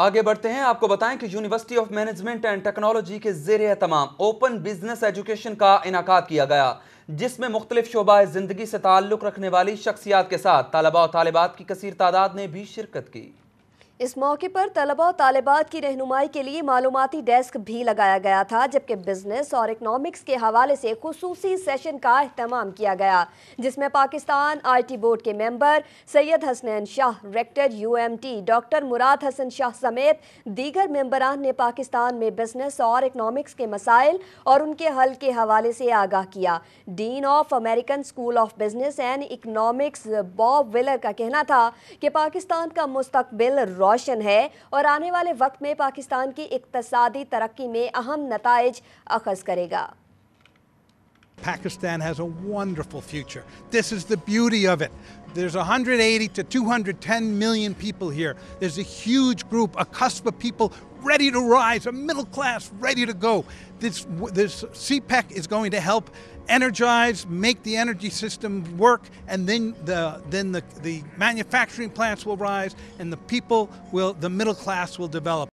आगे बढ़ते हैं आपको बताएं कि University of Management and Technology के जेर तमाम ओपन बिजनेस एजुकेशन का इनका किया गया जिसमें मुख्तलिफ शोबा ज़िंदगी से ताल्लुक़ रखने वाली शख्सियात के साथ तलबा और तालबात की कसर तादाद ने भी शिरकत की इस मौके पर तलबा और तालिबात की रहनुमाई के लिए मालूमती डेस्क भी लगाया गया था जबकि बिजनेस और इकनॉमिक्स के हवाले से खसूस सेशन का अहतमाम किया गया जिसमें पाकिस्तान आई टी बोर्ड के member Syed Hasnain Shah rector U M T doctor Murad Hasan Shah समेत दीगर मेम्बरान ने पाकिस्तान में बिजनेस और इकनॉमिक्स के मसाइल और उनके हल के हवाले से आगाह किया dean of American School of Business and Economics Bob Wheeler का कहना था कि पाकिस्तान का मुस्तबिल रॉ रोशन है और आने वाले वक्त में पाकिस्तान की इकतसादी तरक्की में अहम नतज अखज़ करेगा Pakistan has a wonderful future. This is the beauty of it. There's 180 to 210 million people here. There's a huge group, a cusp of people ready to rise, a middle class ready to go. This, this CPEC is going to help energize, make the energy system work, and then the then the, the manufacturing plants will rise, and the people will, the middle class will develop.